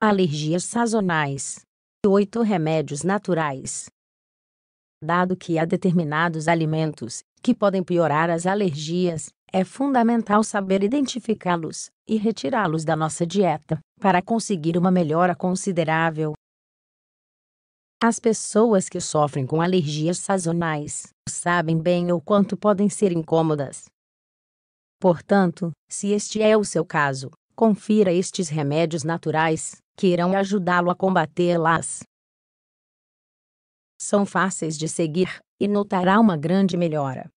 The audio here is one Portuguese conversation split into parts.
alergias sazonais, e oito remédios naturais. Dado que há determinados alimentos que podem piorar as alergias, é fundamental saber identificá-los e retirá-los da nossa dieta para conseguir uma melhora considerável. As pessoas que sofrem com alergias sazonais sabem bem o quanto podem ser incômodas. Portanto, se este é o seu caso, Confira estes remédios naturais, que irão ajudá-lo a combatê-las. São fáceis de seguir, e notará uma grande melhora.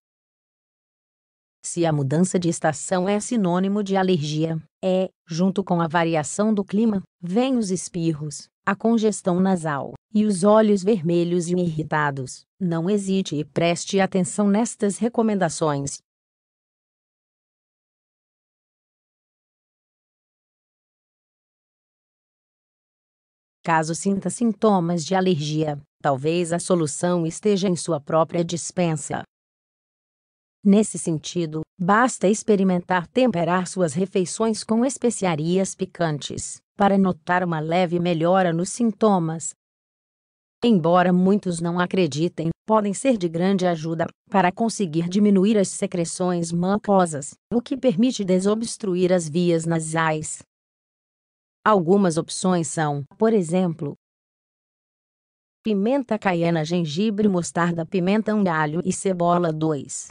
Se a mudança de estação é sinônimo de alergia, é, junto com a variação do clima, vem os espirros, a congestão nasal e os olhos vermelhos e irritados. Não hesite e preste atenção nestas recomendações. caso sinta sintomas de alergia, talvez a solução esteja em sua própria dispensa. Nesse sentido, basta experimentar temperar suas refeições com especiarias picantes, para notar uma leve melhora nos sintomas. Embora muitos não acreditem, podem ser de grande ajuda para conseguir diminuir as secreções mucosas, o que permite desobstruir as vias nasais. Algumas opções são, por exemplo, pimenta caiena, gengibre, mostarda, pimenta, um galho e cebola 2.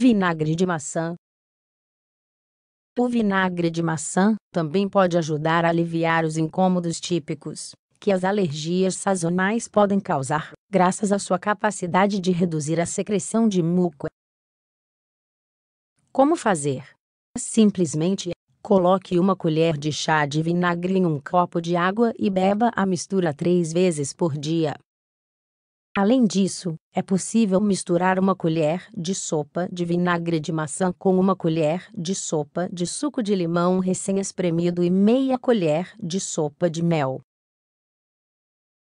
Vinagre de maçã. O vinagre de maçã também pode ajudar a aliviar os incômodos típicos que as alergias sazonais podem causar, graças à sua capacidade de reduzir a secreção de muco. Como fazer? Simplesmente Coloque uma colher de chá de vinagre em um copo de água e beba a mistura três vezes por dia. Além disso, é possível misturar uma colher de sopa de vinagre de maçã com uma colher de sopa de suco de limão recém-espremido e meia colher de sopa de mel.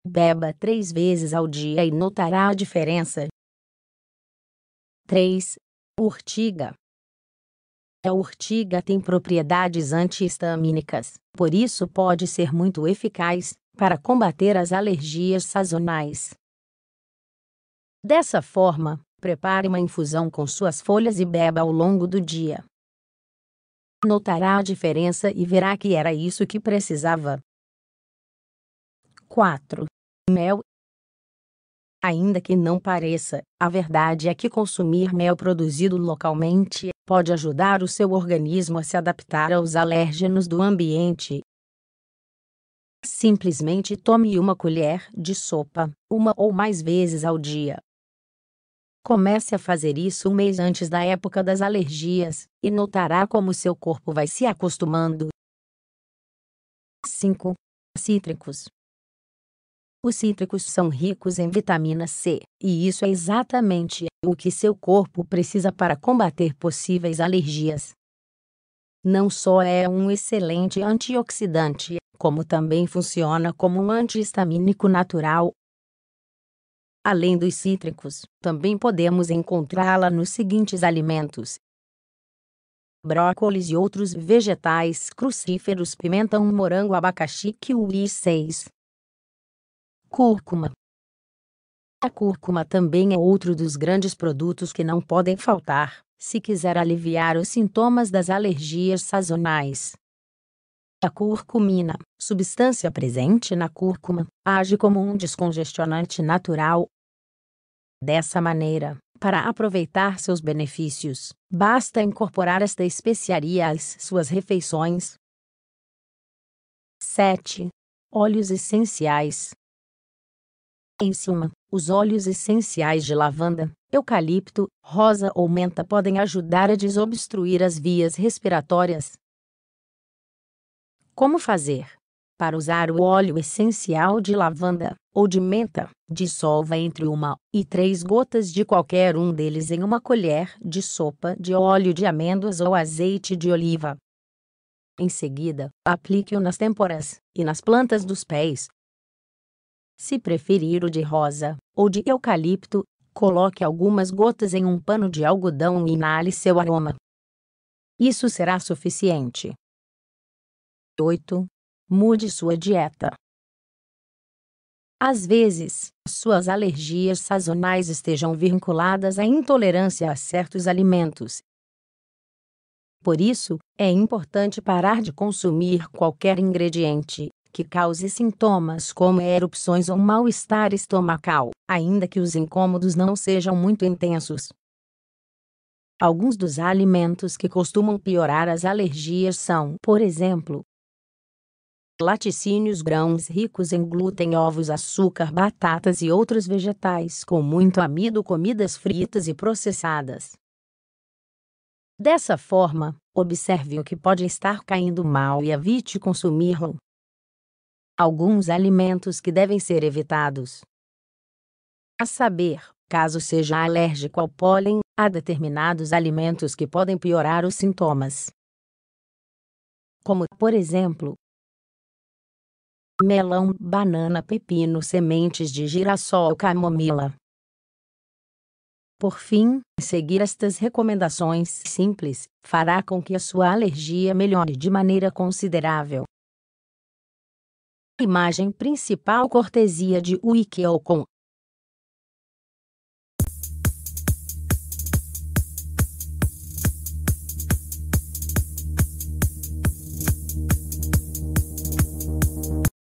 Beba três vezes ao dia e notará a diferença. 3. Urtiga a urtiga tem propriedades antihistamínicas, por isso pode ser muito eficaz para combater as alergias sazonais. Dessa forma, prepare uma infusão com suas folhas e beba ao longo do dia. Notará a diferença e verá que era isso que precisava. 4. Mel Ainda que não pareça, a verdade é que consumir mel produzido localmente pode ajudar o seu organismo a se adaptar aos alérgenos do ambiente. Simplesmente tome uma colher de sopa, uma ou mais vezes ao dia. Comece a fazer isso um mês antes da época das alergias, e notará como seu corpo vai se acostumando. 5. Cítricos. Os cítricos são ricos em vitamina C, e isso é exatamente o que seu corpo precisa para combater possíveis alergias. Não só é um excelente antioxidante, como também funciona como um antihistamínico natural. Além dos cítricos, também podemos encontrá-la nos seguintes alimentos: brócolis e outros vegetais crucíferos, pimentão, morango, abacaxi, kiwi 6. Cúrcuma, a cúrcuma também é outro dos grandes produtos que não podem faltar, se quiser aliviar os sintomas das alergias sazonais. A curcumina, substância presente na cúrcuma, age como um descongestionante natural. Dessa maneira, para aproveitar seus benefícios, basta incorporar esta especiaria às suas refeições. 7. Óleos essenciais em suma, os óleos essenciais de lavanda, eucalipto, rosa ou menta podem ajudar a desobstruir as vias respiratórias. Como fazer? Para usar o óleo essencial de lavanda ou de menta, dissolva entre uma e três gotas de qualquer um deles em uma colher de sopa de óleo de amêndoas ou azeite de oliva. Em seguida, aplique-o nas têmporas e nas plantas dos pés, se preferir o de rosa ou de eucalipto, coloque algumas gotas em um pano de algodão e inale seu aroma. Isso será suficiente. 8. Mude sua dieta. Às vezes, suas alergias sazonais estejam vinculadas à intolerância a certos alimentos. Por isso, é importante parar de consumir qualquer ingrediente que cause sintomas como erupções ou mal-estar estomacal, ainda que os incômodos não sejam muito intensos. Alguns dos alimentos que costumam piorar as alergias são, por exemplo, laticínios grãos ricos em glúten, ovos, açúcar, batatas e outros vegetais com muito amido, comidas fritas e processadas. Dessa forma, observe o que pode estar caindo mal e evite consumi-lo alguns alimentos que devem ser evitados. A saber, caso seja alérgico ao pólen, há determinados alimentos que podem piorar os sintomas. Como, por exemplo, melão, banana, pepino, sementes de girassol, camomila. Por fim, seguir estas recomendações simples fará com que a sua alergia melhore de maneira considerável. Imagem principal cortesia de Wiki com